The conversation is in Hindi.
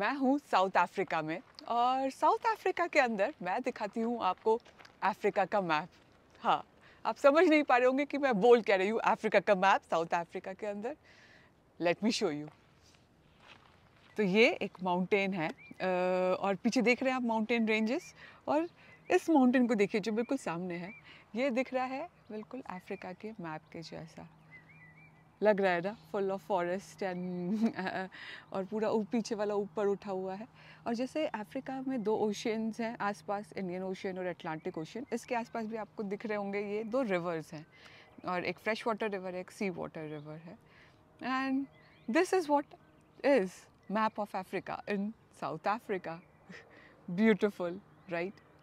मैं हूँ साउथ अफ्रीका में और साउथ अफ्रीका के अंदर मैं दिखाती हूँ आपको अफ्रीका का मैप हाँ आप समझ नहीं पा रहे होंगे कि मैं बोल कह रही हूँ अफ्रीका का मैप साउथ अफ्रीका के अंदर लेट मी शो यू तो ये एक माउंटेन है और पीछे देख रहे हैं आप माउंटेन रेंजेस और इस माउंटेन को देखिए जो बिल्कुल सामने है ये दिख रहा है बिल्कुल अफ्रीका के मैप के जैसा लग रहा है ना फुल ऑफ फॉरेस्ट एंड और पूरा पीछे वाला ऊपर उठा हुआ है और जैसे अफ्रीका में दो ओशियंस हैं आसपास इंडियन ओशियन और अटलांटिक ओशियन इसके आसपास भी आपको दिख रहे होंगे ये दो रिवर्स हैं और एक फ्रेश वाटर रिवर है एक सी वाटर रिवर है and this is what is map of Africa in South Africa beautiful right